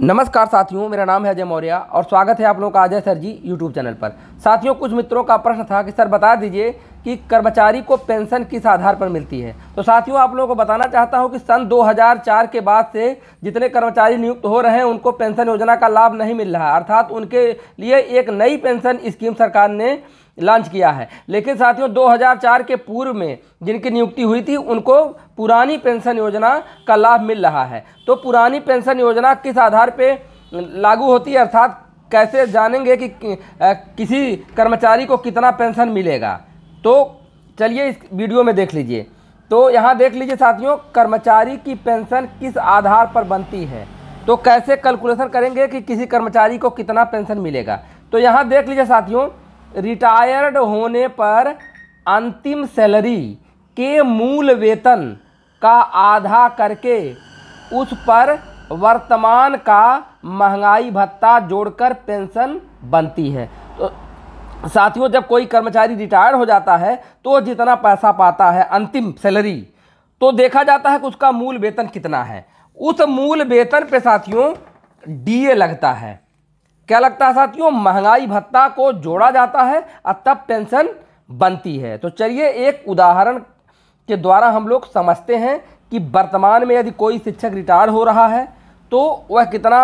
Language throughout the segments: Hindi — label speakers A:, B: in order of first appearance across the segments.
A: नमस्कार साथियों मेरा नाम है अजय मौर्य और स्वागत है आप लोगों का Ajay sir ji YouTube channel पर साथियों कुछ मित्रों का प्रश्न था कि सर बता दीजिए कि कर्मचारी को पेंशन किस आधार पर मिलती है तो साथियों आप लोगों को बताना चाहता हूं कि सन 2004 के बाद से जितने कर्मचारी नियुक्त हो रहे हैं उनको पेंशन योजना का लाभ नहीं मिल रहा अर्थात उनके लिए एक नई पेंशन स्कीम सरकार ने लॉन्च किया है लेकिन साथियों 2004 के पूर्व में जिनकी नियुक्ति हुई थी उनको पुरानी पेंशन योजना का लाभ मिल रहा है तो पुरानी पेंशन योजना किस आधार पर लागू होती है अर्थात कैसे जानेंगे कि किसी कर्मचारी को कितना पेंशन मिलेगा तो चलिए इस वीडियो में देख लीजिए तो यहाँ देख लीजिए साथियों कर्मचारी की पेंशन किस आधार पर बनती है तो कैसे कैलकुलेशन करेंगे कि किसी कर्मचारी को कितना पेंशन मिलेगा तो यहाँ देख लीजिए साथियों रिटायर्ड होने पर अंतिम सैलरी के मूल वेतन का आधा करके उस पर वर्तमान का महंगाई भत्ता जोड़कर पेंशन बनती है तो साथियों जब कोई कर्मचारी रिटायर हो जाता है तो जितना पैसा पाता है अंतिम सैलरी तो देखा जाता है कि उसका मूल वेतन कितना है उस मूल वेतन पे साथियों डीए लगता है क्या लगता है साथियों महंगाई भत्ता को जोड़ा जाता है और तब पेंशन बनती है तो चलिए एक उदाहरण के द्वारा हम लोग समझते हैं कि वर्तमान में यदि कोई शिक्षक रिटायर हो रहा है तो वह कितना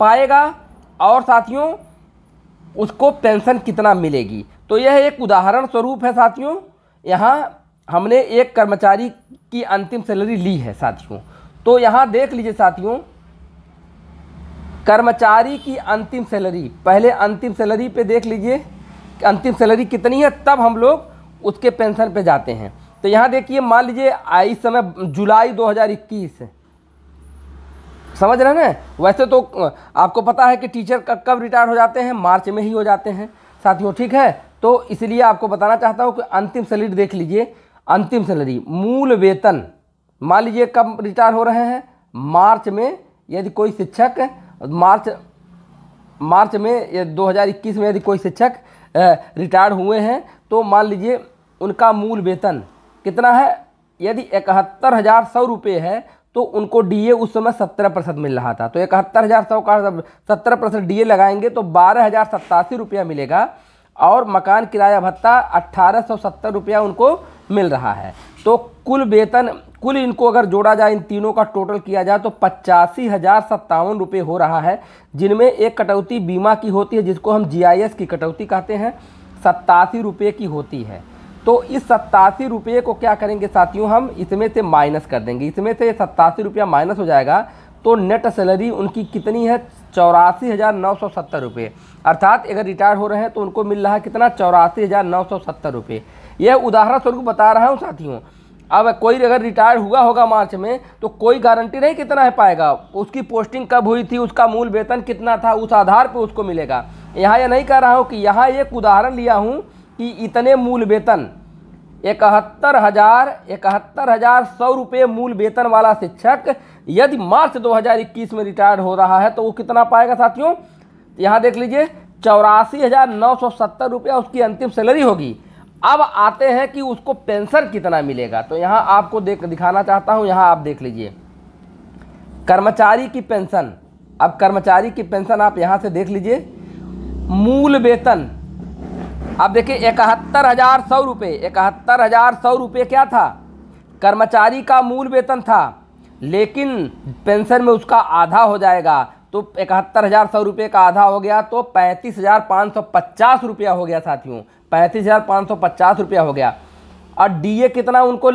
A: पाएगा और साथियों उसको पेंशन कितना मिलेगी तो यह एक उदाहरण स्वरूप है साथियों यहाँ हमने एक कर्मचारी की अंतिम सैलरी ली है साथियों तो यहाँ देख लीजिए साथियों कर्मचारी की अंतिम सैलरी पहले अंतिम सैलरी पे देख लीजिए कि अंतिम सैलरी कितनी है तब हम लोग उसके पेंशन पे जाते हैं तो यहाँ देखिए मान लीजिए इस समय जुलाई 2021 समझ रहे हैं ना वैसे तो आपको पता है कि टीचर कब कब रिटायर हो जाते हैं मार्च में ही हो जाते हैं साथियों ठीक है तो इसलिए आपको बताना चाहता हूँ कि अंतिम सैलरी देख लीजिए अंतिम सैलरी मूल वेतन मान लीजिए कब रिटायर हो रहे हैं मार्च में यदि कोई शिक्षक मार्च मार्च में 2021 में यदि कोई शिक्षक रिटायर्ड हुए हैं तो मान लीजिए उनका मूल वेतन कितना है यदि इकहत्तर हज़ार सौ रुपये है तो उनको डीए उस समय सत्रह प्रतिशत मिल रहा था तो इकहत्तर हज़ार सौ का सत्रह प्रतिशत डी लगाएंगे तो बारह हज़ार सत्तासी रुपया मिलेगा और मकान किराया भत्ता अट्ठारह सौ सत्तर रुपया उनको मिल रहा है तो कुल वेतन कुल इनको अगर जोड़ा जाए इन तीनों का टोटल किया जाए तो पचासी हज़ार सत्तावन रुपये हो रहा है जिनमें एक कटौती बीमा की होती है जिसको हम जीआईएस की कटौती कहते हैं सत्तासी रुपये की होती है तो इस सत्तासी रुपये को क्या करेंगे साथियों हम इसमें से माइनस कर देंगे इसमें से सत्तासी रुपया माइनस हो जाएगा तो नेट सैलरी उनकी कितनी है चौरासी हज़ार नौ सौ सत्तर रुपये अर्थात अगर रिटायर हो रहे हैं तो उनको मिल रहा है कितना चौरासी हज़ार नौ सौ सत्तर रुपये यह उदाहरण स्वरूप बता रहा हूँ साथियों अब कोई अगर रिटायर हुआ होगा मार्च में तो कोई गारंटी नहीं कितना है पाएगा उसकी पोस्टिंग कब हुई थी उसका मूल वेतन कितना था उस आधार पर उसको मिलेगा यहाँ यह नहीं कह रहा हूँ कि यहाँ एक उदाहरण लिया हूँ कि इतने मूल वेतन इकहत्तर हजार इकहत्तर हजार सौ रुपये मूल वेतन वाला शिक्षक यदि मार्च 2021 में रिटायर्ड हो रहा है तो वो कितना पाएगा साथियों तो यहाँ देख लीजिए चौरासी हजार नौ सौ सत्तर रुपया उसकी अंतिम सैलरी होगी अब आते हैं कि उसको पेंशन कितना मिलेगा तो यहाँ आपको देख दिखाना चाहता हूँ यहाँ आप देख लीजिए कर्मचारी की पेंशन अब कर्मचारी की पेंशन आप यहाँ से देख लीजिए मूल वेतन अब देखिए इकहत्तर हज़ार सौ रुपये इकहत्तर हज़ार सौ रुपये क्या था कर्मचारी का मूल वेतन था लेकिन पेंशन में उसका आधा हो जाएगा तो इकहत्तर हज़ार सौ रुपये का आधा हो गया तो पैंतीस हज़ार पाँच सौ पचास रुपया हो गया साथियों पैंतीस हज़ार पाँच सौ पचास रुपया हो गया और डीए कितना उनको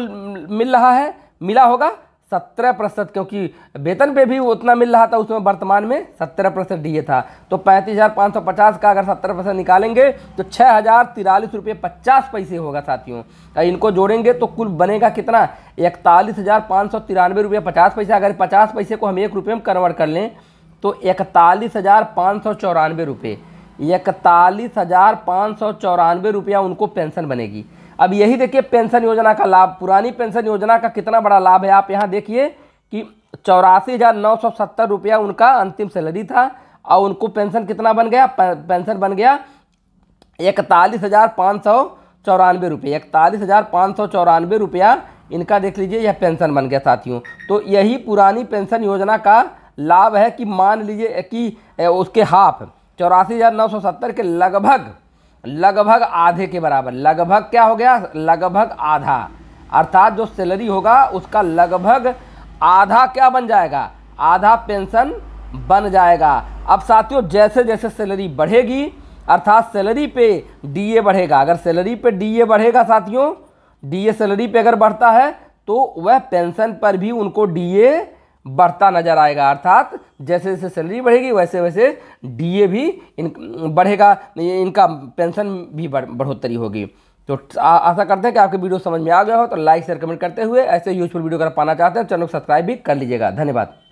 A: मिल रहा है मिला होगा सत्रह प्रतिशत क्योंकि वेतन पे भी उतना मिल रहा था उसमें वर्तमान में सत्रह प्रतिशत डी था तो पैंतीस हज़ार पाँच सौ पचास का अगर सत्रह प्रतिशत निकालेंगे तो छः हज़ार तिरालीस रुपये पचास पैसे होगा साथियों तो इनको जोड़ेंगे तो कुल बनेगा कितना इकतालीस हज़ार पाँच सौ तिरानवे रुपये पचास पैसे अगर पचास पैसे को हम एक रुपये में कन्वर्ट कर लें तो इकतालीस हज़ार पाँच सौ चौरानवे रुपये इकतालीस हज़ार पाँच सौ चौरानवे रुपया उनको पेंशन बनेगी अब यही देखिए पेंशन योजना का लाभ पुरानी पेंशन योजना का कितना बड़ा लाभ है आप यहाँ देखिए कि चौरासी हज़ार नौ सौ सत्तर रुपया उनका अंतिम सैलरी था और उनको पेंशन कितना बन गया पेंशन बन गया इकतालीस हज़ार पाँच सौ चौरानवे रुपये इकतालीस हज़ार पाँच सौ चौरानवे रुपया इनका देख लीजिए यह पेंशन बन गया साथियों तो यही पुरानी पेंशन योजना का लाभ है कि मान लीजिए कि उसके हाफ चौरासी हज़ार नौ सौ सत्तर के लगभग लगभग आधे के बराबर लगभग क्या हो गया लगभग आधा अर्थात जो सैलरी होगा उसका लगभग आधा क्या बन जाएगा आधा पेंशन बन जाएगा अब साथियों जैसे जैसे सैलरी बढ़ेगी अर्थात सैलरी पे डीए बढ़ेगा अगर सैलरी पे डीए बढ़ेगा साथियों डीए सैलरी पे अगर बढ़ता है तो वह पेंशन पर भी उनको डीए बढ़ता नजर आएगा अर्थात जैसे जैसे सैलरी बढ़ेगी वैसे वैसे डीए भी इन बढ़ेगा इनका पेंशन भी बढ़ोतरी होगी तो आशा करते हैं कि आपके वीडियो समझ में आ गया हो तो लाइक शेयर कमेंट करते हुए ऐसे यूजफुल वीडियो अगर पाना चाहते हैं तो चैनल को सब्सक्राइब भी कर लीजिएगा धन्यवाद